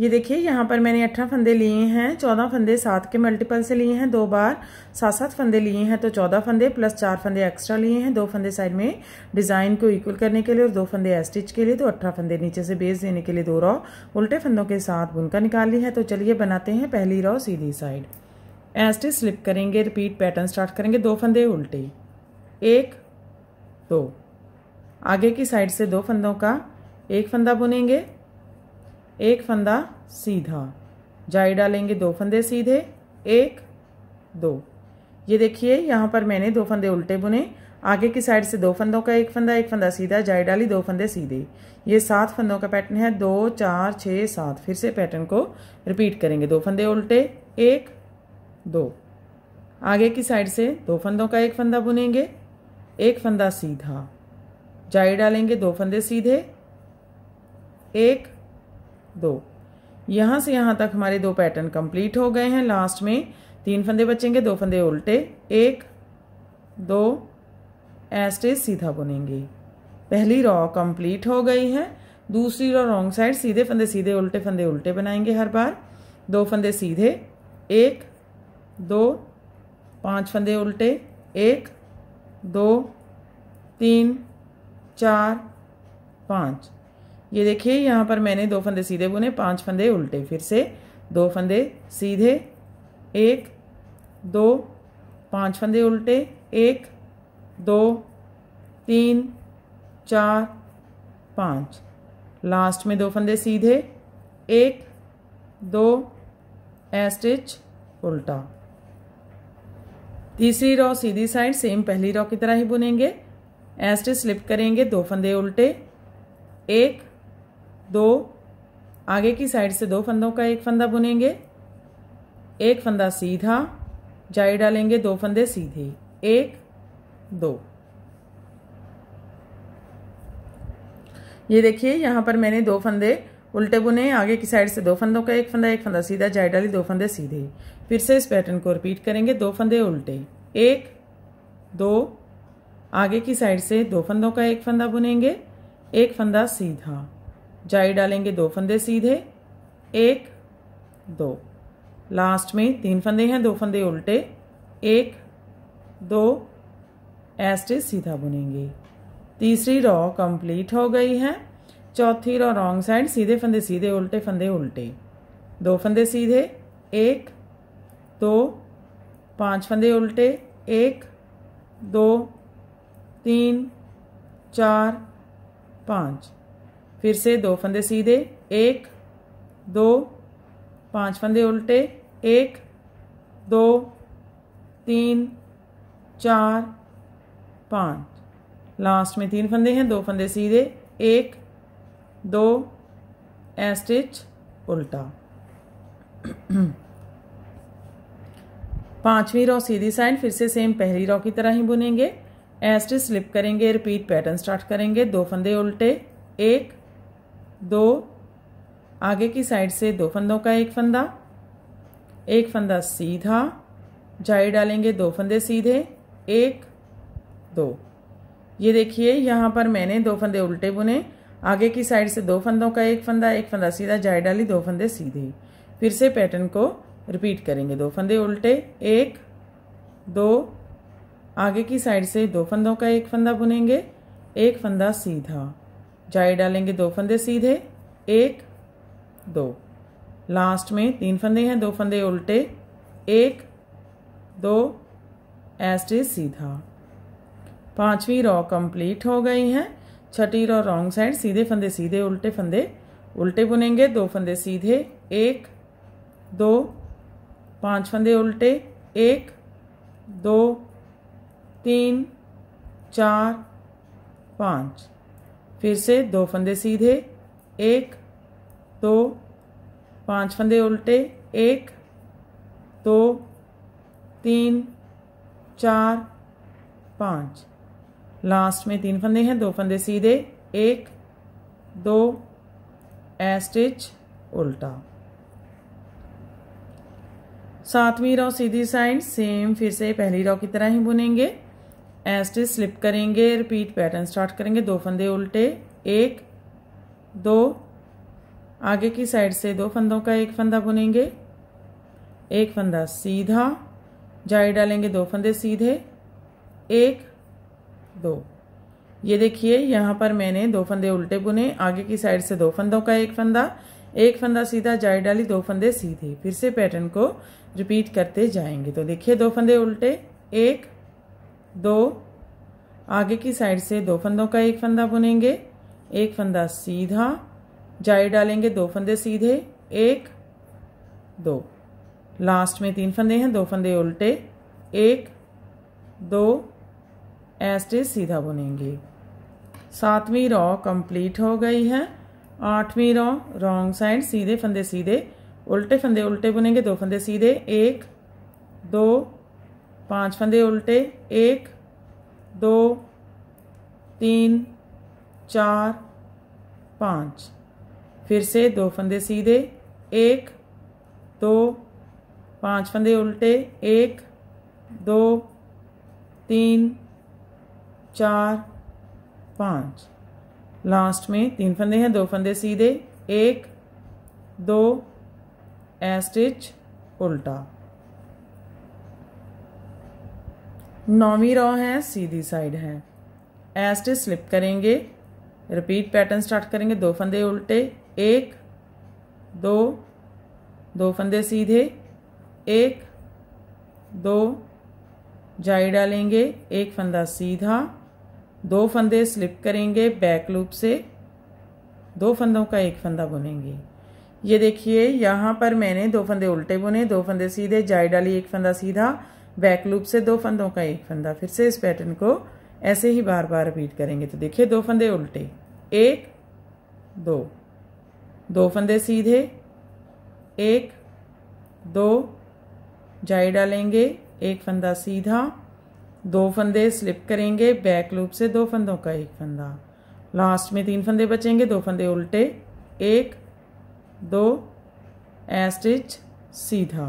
ये देखिए यहाँ पर मैंने अठारह फंदे लिए हैं चौदह फंदे सात के मल्टीपल से लिए हैं दो बार सात सात फंदे लिए हैं तो चौदह फंदे प्लस चार फंदे एक्स्ट्रा लिए हैं दो फंदे साइड में डिज़ाइन को इक्वल करने के लिए और दो फंदे स्टिच के लिए तो अठारह फंदे नीचे से बेस देने के लिए दो रॉ उल्टे फंदों के साथ बुनकर निकाल ली है तो चलिए बनाते हैं पहली रॉ सीधी साइड एस्टिच स्लिप करेंगे रिपीट पैटर्न स्टार्ट करेंगे दो फंदे उल्टे एक दो आगे की साइड से दो फंदों का एक फंदा बुनेंगे एक फंदा सीधा जाई डालेंगे दो फंदे सीधे एक दो ये देखिए यहाँ पर मैंने दो फंदे उल्टे बुने आगे की साइड से दो फंदों का एक फंदा एक फंदा सीधा जाई डाली दो फंदे सीधे ये सात फंदों का पैटर्न है दो चार छः सात फिर से पैटर्न को रिपीट करेंगे दो फंदे उल्टे एक दो आगे की साइड से दो फंदों का एक फंदा बुनेंगे एक फंदा सीधा जाई डालेंगे दो फंदे सीधे एक दो यहाँ से यहाँ तक हमारे दो पैटर्न कंप्लीट हो गए हैं लास्ट में तीन फंदे बचेंगे दो फंदे उल्टे एक दो ऐसे सीधा बुनेंगे पहली रॉ कंप्लीट हो गई है दूसरी रॉ रॉन्ग साइड सीधे फंदे सीधे उल्टे फंदे उल्टे बनाएंगे हर बार दो फंदे सीधे एक दो पांच फंदे उल्टे एक दो तीन चार पाँच ये देखिए यहाँ पर मैंने दो फंदे सीधे बुने पांच फंदे उल्टे फिर से दो फंदे सीधे एक दो पांच फंदे उल्टे एक दो तीन चार पांच लास्ट में दो फंदे सीधे एक दो एस्टिच उल्टा तीसरी रॉ सीधी साइड सेम पहली रॉ की तरह ही बुनेंगे एस्टिच स्लिप करेंगे दो फंदे उल्टे एक दो आगे की साइड से दो फंदों का एक फंदा बुनेंगे एक फंदा सीधा जाई डालेंगे दो फंदे सीधे एक दो ये देखिए यहाँ पर मैंने दो फंदे उल्टे बुने आगे की साइड से दो फंदों का एक फंदा एक फंदा सीधा जाई डाली दो फंदे सीधे फिर से इस पैटर्न को रिपीट करेंगे दो फंदे उल्टे एक दो आगे की साइड से दो फंदों का एक फंदा बुनेंगे एक फंदा सीधा जाई डालेंगे दो फंदे सीधे एक दो लास्ट में तीन फंदे हैं दो फंदे उल्टे एक दो ऐसे सीधा बुनेंगे तीसरी रॉ कंप्लीट हो गई है चौथी रॉ रॉन्ग साइड सीधे फंदे सीधे उल्टे फंदे उल्टे दो फंदे सीधे एक दो पांच फंदे उल्टे एक दो तीन चार पाँच फिर से दो फंदे सीधे एक दो पांच फंदे उल्टे एक दो तीन चार पाँच लास्ट में तीन फंदे हैं दो फंदे सीधे एक दो एस्टिच उल्टा पांचवी रॉ सीधी साइड फिर से सेम पहली रॉ की तरह ही बुनेंगे एस्टिच स्लिप करेंगे रिपीट पैटर्न स्टार्ट करेंगे दो फंदे उल्टे एक दो आगे की साइड से दो फंदों का एक फंदा एक फंदा सीधा जाई डालेंगे दो फंदे सीधे एक दो ये देखिए यहाँ पर मैंने दो फंदे उल्टे बुने आगे की साइड से दो फंदों का एक फंदा एक फंदा सीधा जाई डाली दो फंदे सीधे फिर से पैटर्न को रिपीट करेंगे दो फंदे उल्टे एक दो आगे की साइड से दो फंदों का एक फंदा बुनेंगे एक फंदा सीधा जाई डालेंगे दो फंदे सीधे एक दो लास्ट में तीन फंदे हैं दो फंदे उल्टे एक दो ऐसे सीधा पांचवी रॉ कंप्लीट हो गई हैं छठी रॉ रॉन्ग साइड सीधे फंदे सीधे उल्टे फंदे उल्टे बुनेंगे दो फंदे सीधे एक दो पांच फंदे उल्टे एक दो तीन चार पाँच फिर से दो फंदे सीधे एक दो पांच फंदे उल्टे एक दो तीन चार पाँच लास्ट में तीन फंदे हैं दो फंदे सीधे एक दो ए स्टिच उल्टा सातवीं रॉ सीधी साइड सेम फिर से पहली रॉ की तरह ही बुनेंगे एस्टे स्लिप करेंगे रिपीट पैटर्न स्टार्ट करेंगे दो फंदे उल्टे एक दो आगे की साइड से दो फंदों का एक फंदा बुनेंगे एक फंदा सीधा जाई डालेंगे दो फंदे सीधे एक दो ये देखिए यहाँ पर मैंने दो फंदे उल्टे बुने आगे की साइड से दो फंदों का एक फंदा एक फंदा सीधा जाई डाली दो फंदे सीधे फिर से पैटर्न को रिपीट करते जाएंगे तो देखिए दो फंदे उल्टे एक दो आगे की साइड से दो फंदों का एक फंदा बुनेंगे एक फंदा सीधा जाई डालेंगे दो फंदे सीधे एक दो लास्ट में तीन फंदे हैं दो फंदे उल्टे एक दो ऐसे सीधा बुनेंगे सातवीं रॉ कंप्लीट हो गई है आठवीं रॉ रॉन्ग साइड सीधे फंदे सीधे उल्टे फंदे उल्टे बुनेंगे दो फंदे सीधे एक दो पांच फंदे उल्टे एक दो तीन चार पाँच फिर से दो फंदे सीधे एक दो पांच फंदे उल्टे एक दो तीन चार पाँच लास्ट में तीन फंदे हैं दो फंदे सीधे एक दो एस्टिच उल्टा नौवीं रॉ है सीधी साइड है एस्ट स्लिप करेंगे रिपीट पैटर्न स्टार्ट करेंगे दो फंदे उल्टे एक दो दो फंदे सीधे एक दो जाई डालेंगे एक फंदा सीधा दो फंदे स्लिप करेंगे बैक लूप से दो फंदों का एक फंदा बुनेंगे ये देखिए यहाँ पर मैंने दो फंदे उल्टे बुने दो फंदे सीधे जाई डाली एक फंदा सीधा बैक लूप से दो फंदों का एक फंदा फिर से इस पैटर्न को ऐसे ही बार बार रिपीट करेंगे तो देखिए दो फंदे उल्टे एक दो दो फंदे सीधे एक दो जाई डालेंगे एक फंदा सीधा दो फंदे स्लिप करेंगे बैक लूप से दो फंदों का एक फंदा लास्ट में तीन फंदे बचेंगे दो फंदे उल्टे एक दो एस्टिच सीधा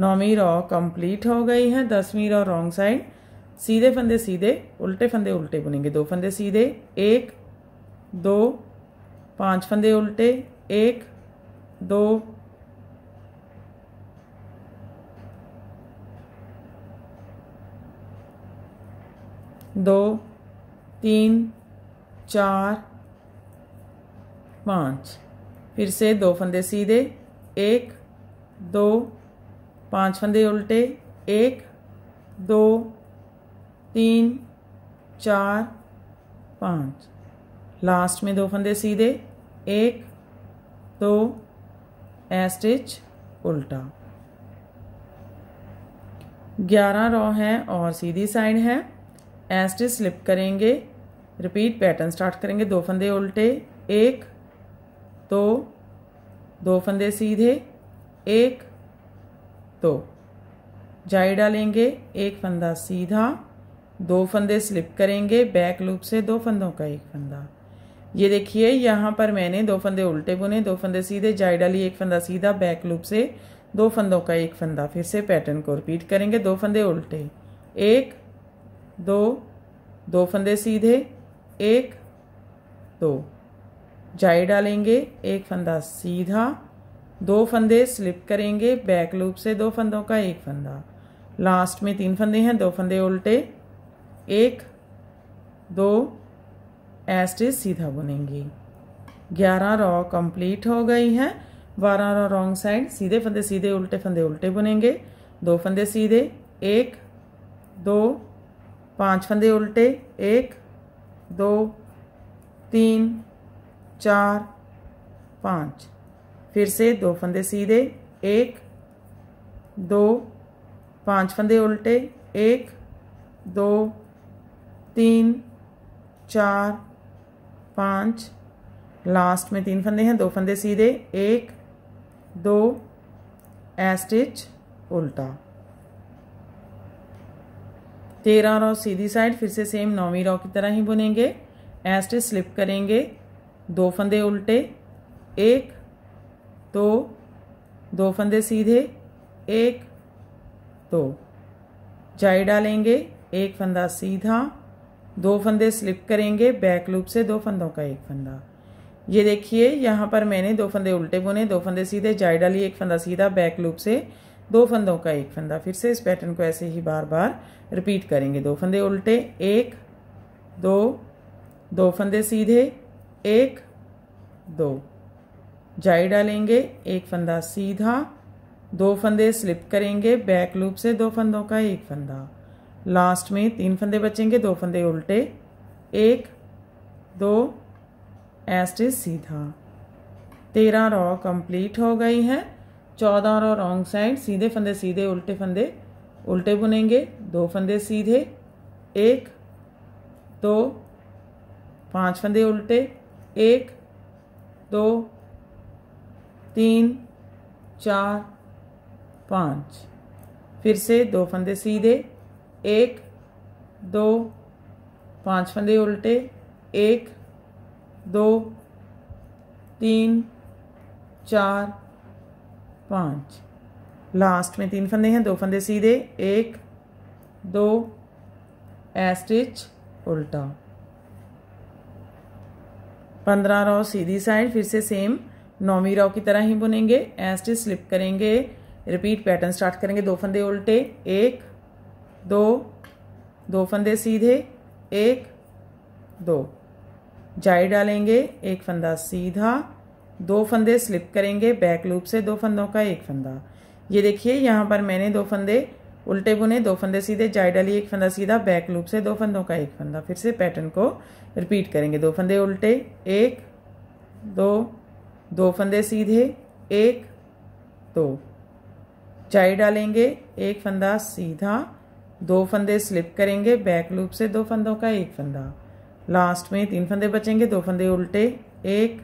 नौवीं रॉ कंप्लीट हो गई है दसवीं रॉ रॉन्ग साइड सीधे फंदे सीधे उल्टे फंदे उल्टे बुनेंगे दो फंदे सीधे एक दो पांच फंदे उल्टे एक दो दो तीन चार पाँच फिर से दो फंदे सीधे एक दो पांच फंदे उल्टे एक दो तीन चार पाँच लास्ट में दो फंदे सीधे एक दो स्टिच उल्टा ग्यारह रॉ है और सीधी साइड है एस्टिच स्लिप करेंगे रिपीट पैटर्न स्टार्ट करेंगे दो फंदे उल्टे एक दो दो फंदे सीधे एक तो जाई डालेंगे एक फंदा सीधा दो फंदे स्लिप करेंगे बैक लूप से दो फंदों का एक फंदा ये देखिए यहाँ पर मैंने दो फंदे उल्टे बुने दो फंदे सीधे जाई डाली एक फंदा सीधा बैक लूप से दो फंदों का एक फंदा फिर से पैटर्न को रिपीट करेंगे दो फंदे उल्टे एक दो दो फंदे सीधे एक दो जाई डालेंगे एक फंदा सीधा दो फंदे स्लिप करेंगे बैक लूप से दो फंदों का एक फंदा लास्ट में तीन फंदे हैं दो फंदे उल्टे एक दो एस्टिस सीधा बुनेंगी ग्यारह रॉ कंप्लीट हो गई है बारह रॉ रॉन्ग साइड सीधे फंदे सीधे उल्टे फंदे उल्टे बुनेंगे दो फंदे सीधे एक दो पांच फंदे उल्टे एक दो तीन चार पाँच फिर से दो फंदे सीधे एक दो पांच फंदे उल्टे एक दो तीन चार पाँच लास्ट में तीन फंदे हैं दो फंदे सीधे एक दो ए स्टिच उल्टा तेरह रॉ सीधी साइड फिर से सेम नौवीं रॉ की तरह ही बुनेंगे ए स्टिच स्लिप करेंगे दो फंदे उल्टे एक तो दो फंदे सीधे एक दो जाई डालेंगे एक फंदा सीधा दो फंदे स्लिप करेंगे बैक लूप से दो फंदों का एक फंदा ये देखिए यहाँ पर मैंने दो फंदे उल्टे बुने दो फंदे सीधे जाई डाली एक फंदा सीधा बैक लूप से दो फंदों का एक फंदा फिर से इस पैटर्न को ऐसे ही बार बार रिपीट करेंगे दो फंदे उल्टे एक दो दो फंदे सीधे एक दो जाई डालेंगे एक फंदा सीधा दो फंदे स्लिप करेंगे बैक लूप से दो फंदों का एक फंदा लास्ट में तीन फंदे बचेंगे दो फंदे उल्टे एक दो एस्टे सीधा तेरह रॉ कंप्लीट हो गई हैं चौदह रॉ रॉन्ग साइड सीधे फंदे सीधे उल्टे फंदे उल्टे बुनेंगे दो फंदे सीधे एक दो पांच फंदे उल्टे एक दो तीन चार पाँच फिर से दो फंदे सीधे एक दो पांच फंदे उल्टे एक दो तीन चार पाँच लास्ट में तीन फंदे हैं दो फंदे सीधे एक दो एस्टिच उल्टा पंद्रह रो सीधी साइड फिर से सेम नौवीं रॉ की तरह ही बुनेंगे एंस्टी स्लिप करेंगे रिपीट पैटर्न स्टार्ट करेंगे दो फंदे उल्टे एक दो दो फंदे सीधे एक दो जाई डालेंगे एक फंदा सीधा दो फंदे स्लिप करेंगे बैक लूप से दो फंदों का एक फंदा ये देखिए यहाँ पर मैंने दो फंदे उल्टे बुने दो फंदे सीधे जाई डाली एक फंदा सीधा बैक लूप से दो फंदों का एक फंदा फिर से पैटर्न को रिपीट करेंगे दो फंदे उल्टे एक दो दो फंदे सीधे एक दो चाई डालेंगे एक फंदा सीधा दो फंदे स्लिप करेंगे बैक लूप से दो फंदों का एक फंदा लास्ट में तीन फंदे बचेंगे दो फंदे उल्टे एक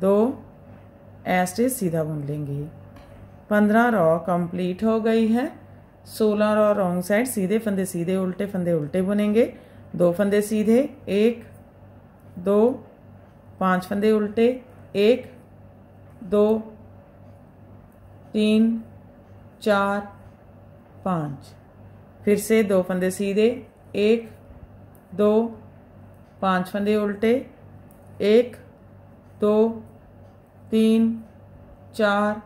दो ऐसे सीधा बुन लेंगे पंद्रह रॉ कंप्लीट हो गई है सोलह रॉ रॉन्ग साइड सीधे फंदे सीधे उल्टे फंदे उल्टे बुनेंगे दो फंदे सीधे एक दो पांच फंदे उल्टे एक दो तीन चार पाँच फिर से दो फंदे सीधे एक दो पांच फंदे उल्टे एक दो तीन चार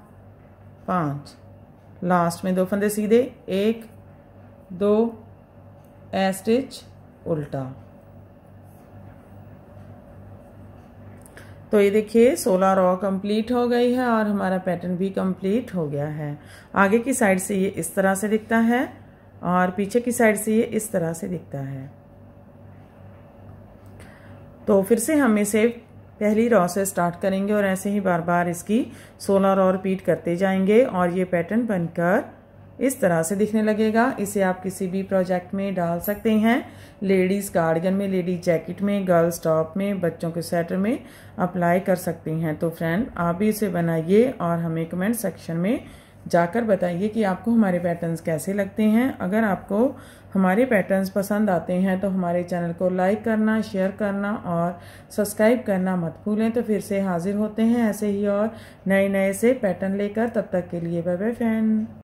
पाँच लास्ट में दो फंदे सीधे एक दो एस्टिच उल्टा तो ये देखिए 16 रॉ कंप्लीट हो गई है और हमारा पैटर्न भी कंप्लीट हो गया है आगे की साइड से ये इस तरह से दिखता है और पीछे की साइड से ये इस तरह से दिखता है तो फिर से हम इसे पहली रॉ से स्टार्ट करेंगे और ऐसे ही बार बार इसकी सोलह रॉ रिपीट करते जाएंगे और ये पैटर्न बनकर इस तरह से दिखने लगेगा इसे आप किसी भी प्रोजेक्ट में डाल सकते हैं लेडीज़ गार्डियन में लेडीज़ जैकेट में गर्ल्स टॉप में बच्चों के स्वेटर में अप्लाई कर सकती हैं तो फ्रेंड आप भी इसे बनाइए और हमें कमेंट सेक्शन में जाकर बताइए कि आपको हमारे पैटर्न्स कैसे लगते हैं अगर आपको हमारे पैटर्न्स पसंद आते हैं तो हमारे चैनल को लाइक करना शेयर करना और सब्सक्राइब करना मत भूलें तो फिर से हाजिर होते हैं ऐसे ही और नए नए से पैटर्न लेकर तब तक के लिए बाय बाय फ्रेंड